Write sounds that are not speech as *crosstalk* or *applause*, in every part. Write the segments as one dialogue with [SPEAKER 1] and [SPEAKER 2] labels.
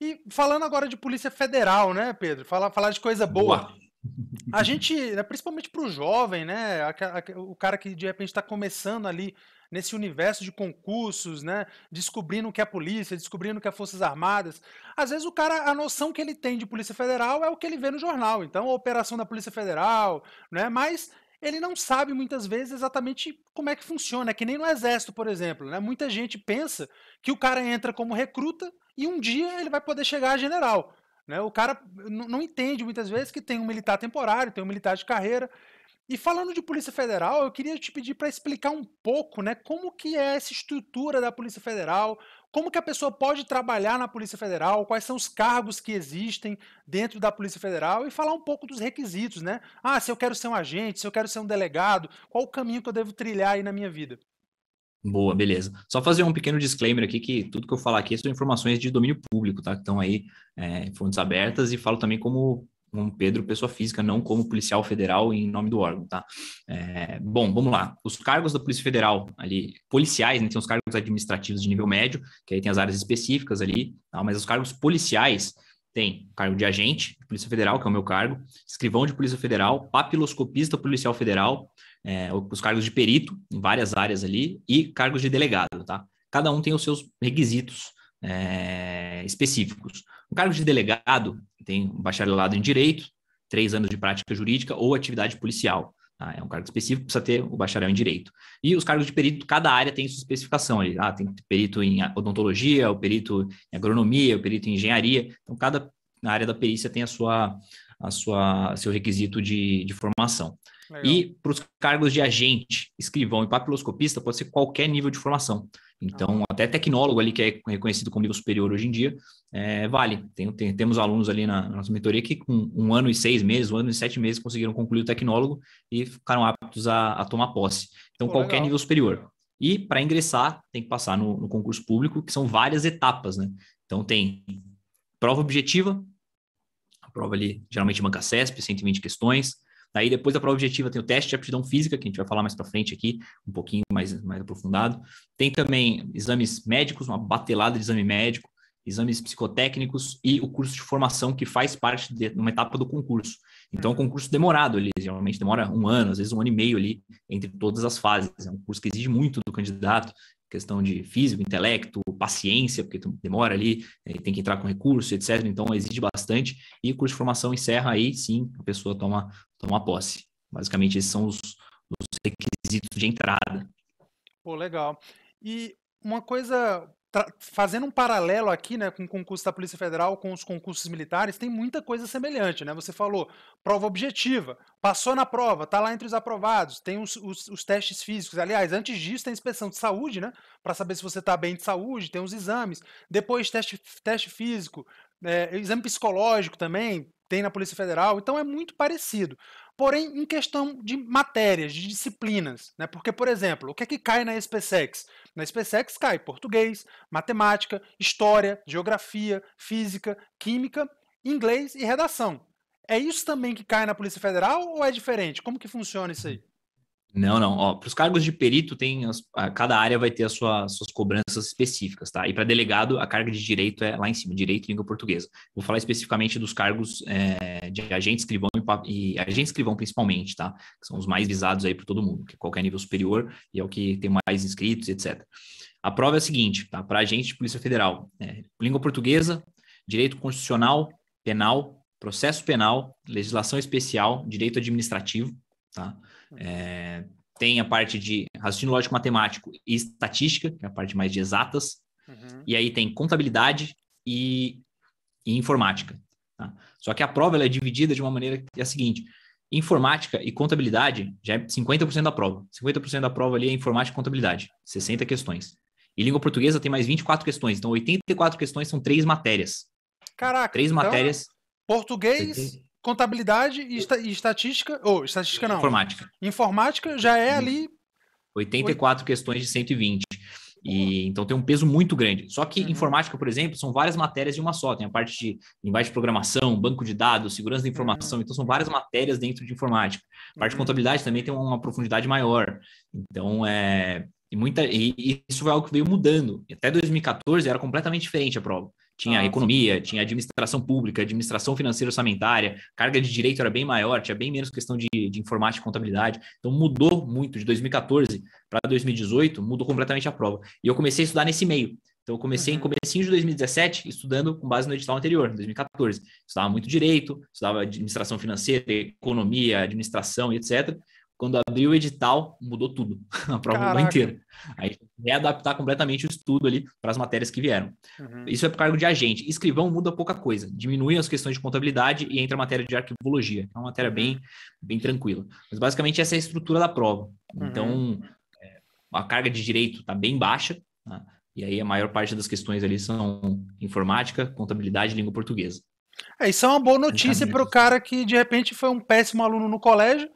[SPEAKER 1] E falando agora de Polícia Federal, né, Pedro? Falar, falar de coisa boa. boa. A gente, né, principalmente para o jovem, né? O cara que de repente está começando ali nesse universo de concursos, né? Descobrindo o que é polícia, descobrindo o que é Forças Armadas. Às vezes o cara, a noção que ele tem de Polícia Federal é o que ele vê no jornal. Então, a operação da Polícia Federal, né? Mas ele não sabe muitas vezes exatamente como é que funciona, é que nem no exército, por exemplo, né? Muita gente pensa que o cara entra como recruta e um dia ele vai poder chegar a general, né? O cara não entende muitas vezes que tem um militar temporário, tem um militar de carreira. E falando de Polícia Federal, eu queria te pedir para explicar um pouco, né, como que é essa estrutura da Polícia Federal, como que a pessoa pode trabalhar na Polícia Federal? Quais são os cargos que existem dentro da Polícia Federal? E falar um pouco dos requisitos, né? Ah, se eu quero ser um agente, se eu quero ser um delegado, qual o caminho que eu devo trilhar aí na minha vida?
[SPEAKER 2] Boa, beleza. Só fazer um pequeno disclaimer aqui que tudo que eu falar aqui são informações de domínio público, tá? Que estão aí é, fontes abertas e falo também como um Pedro, pessoa física, não como policial federal em nome do órgão, tá? É, bom, vamos lá. Os cargos da Polícia Federal ali, policiais, né, tem os cargos administrativos de nível médio, que aí tem as áreas específicas ali, tá? mas os cargos policiais tem cargo de agente de Polícia Federal, que é o meu cargo, escrivão de Polícia Federal, papiloscopista policial federal, é, os cargos de perito em várias áreas ali e cargos de delegado, tá? Cada um tem os seus requisitos é, específicos. O cargo de delegado tem um bacharelado em direito, três anos de prática jurídica ou atividade policial. Ah, é um cargo específico, precisa ter o bacharel em direito. E os cargos de perito, cada área tem sua especificação ali. Ah, tem perito em odontologia, o perito em agronomia, o perito em engenharia. Então, cada área da perícia tem a sua, a sua seu requisito de, de formação. Legal. E para os cargos de agente, escrivão e papiloscopista, pode ser qualquer nível de formação. Então, ah. até tecnólogo ali, que é reconhecido como nível superior hoje em dia, é, vale. Tem, tem, temos alunos ali na, na, nossa mentoria que com um ano e seis meses, um ano e sete meses, conseguiram concluir o tecnólogo e ficaram aptos a, a tomar posse. Então, Pô, qualquer legal. nível superior. E para ingressar, tem que passar no, no concurso público, que são várias etapas, né? Então, tem prova objetiva, a prova ali geralmente banca CESP, 120 questões. Aí depois da prova objetiva tem o teste de aptidão física, que a gente vai falar mais para frente aqui, um pouquinho mais, mais aprofundado. Tem também exames médicos, uma batelada de exame médico exames psicotécnicos e o curso de formação que faz parte de uma etapa do concurso. Então, é um uhum. concurso demorado, ele geralmente demora um ano, às vezes um ano e meio ali, entre todas as fases. É um curso que exige muito do candidato, questão de físico, intelecto, paciência, porque demora ali, eh, tem que entrar com recurso, etc. Então, exige bastante. E o curso de formação encerra aí, sim, a pessoa toma, toma posse. Basicamente, esses são os, os requisitos de entrada.
[SPEAKER 1] Pô, legal. E uma coisa fazendo um paralelo aqui né, com o concurso da Polícia Federal, com os concursos militares, tem muita coisa semelhante. Né? Você falou prova objetiva, passou na prova, está lá entre os aprovados, tem os, os, os, testes físicos. Aliás, antes disso tem inspeção de saúde, né? Para saber se você está bem de saúde, tem os exames, depois teste, teste físico, é, exame psicológico também, tem na Polícia Federal, então é muito parecido. Porém, em questão de matérias, de disciplinas, né? Porque, por exemplo, o que é que cai na SPSEX? Na SPSEX cai português, matemática, história, geografia, física, química, inglês e redação. É isso também que cai na Polícia Federal ou é diferente? Como que funciona isso aí?
[SPEAKER 2] Não, não. Ó, para os cargos de perito, tem as, a, cada área vai ter as sua, suas cobranças específicas, tá? E para delegado, a carga de direito é lá em cima, direito e língua portuguesa. Vou falar especificamente dos cargos é, de agente escrivão e, e, agente escrivão principalmente, tá? Que são os mais visados aí para todo mundo, que é qualquer nível superior e é o que tem mais inscritos, etc. A prova é a seguinte, tá? Para agente de Polícia Federal, é, língua portuguesa, direito constitucional, penal, processo penal, legislação especial, direito administrativo, tá? É, tem a parte de raciocínio lógico matemático e estatística, que é a parte mais de exatas. Uhum. E aí tem contabilidade e, e informática. Tá? Só que a prova é dividida de uma maneira que é a seguinte: informática e contabilidade já é 50% da prova. 50% da prova ali é informática e contabilidade, 60 questões. E língua portuguesa tem mais 24 questões, então 84 questões são três matérias.
[SPEAKER 1] Caraca! Três então, matérias. Português, contabilidade e, esta, e estatística,
[SPEAKER 2] ou oh, estatística não. Informática.
[SPEAKER 1] Informática já é ali
[SPEAKER 2] 84 questões de 120. E, então tem um peso muito grande. Só que uhum. informática, por exemplo, são várias matérias de uma só. Tem a parte de linguagem de programação, banco de dados, segurança da informação. Uhum. Então são várias matérias dentro de informática. A parte uhum. de contabilidade também tem uma profundidade maior. Então é muita e, e isso é algo que veio mudando. Até 2014 era completamente diferente a prova. Tinha ah, economia, tinha administração pública, administração financeira orçamentária, carga de direito era bem maior, tinha bem menos questão de, de informática e contabilidade. Então mudou muito de 2014 para 2018, mudou completamente a prova. E eu comecei a estudar nesse meio. Então eu comecei uhum. em comecinho de 2017 estudando com base no edital anterior, em 2014. Estudava muito direito, estudava administração financeira, economia, administração e etc. Quando abriu o edital, mudou tudo. *laughs* A prova mudou inteira. Aí readaptar completamente o estudo ali para as matérias que vieram. Uhum. Isso é para cargo de agente. Escrivão muda pouca coisa. Diminui as questões de contabilidade e entra a matéria de arquivologia. é uma matéria bem, uhum. bem tranquila. Mas basicamente essa é a estrutura da prova. Uhum. Então, é, a carga de direito está bem baixa. Tá? E aí a maior parte das questões ali são informática, contabilidade e língua portuguesa.
[SPEAKER 1] É, isso é uma boa notícia é para o cara que de repente foi um péssimo aluno no colégio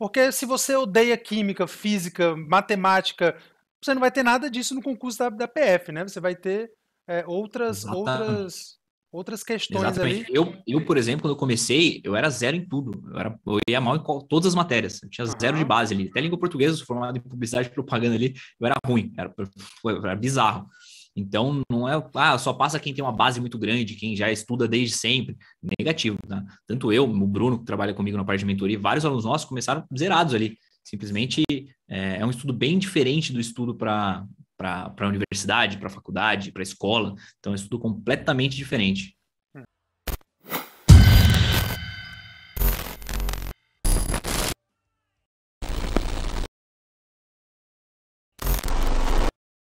[SPEAKER 1] porque se você odeia química, física, matemática, você não vai ter nada disso no concurso da, da PF, né? Você vai ter é, outras, outras, outras questões Exatamente. ali.
[SPEAKER 2] Eu, eu, por exemplo, quando eu comecei, eu era zero em tudo. Eu, era, eu ia mal em todas as matérias. Eu tinha uhum. zero de base ali. Até língua portuguesa, formado em publicidade e propaganda ali, eu era ruim. Era, era bizarro. Então, não é, ah, só passa quem tem uma base muito grande, quem já estuda desde sempre. Negativo, tá? Tanto eu, o Bruno, que trabalha comigo na parte de mentoria, vários alunos nossos começaram zerados ali. Simplesmente é, é um estudo bem diferente do estudo para a universidade, para a faculdade, para a escola. Então, é um estudo completamente diferente.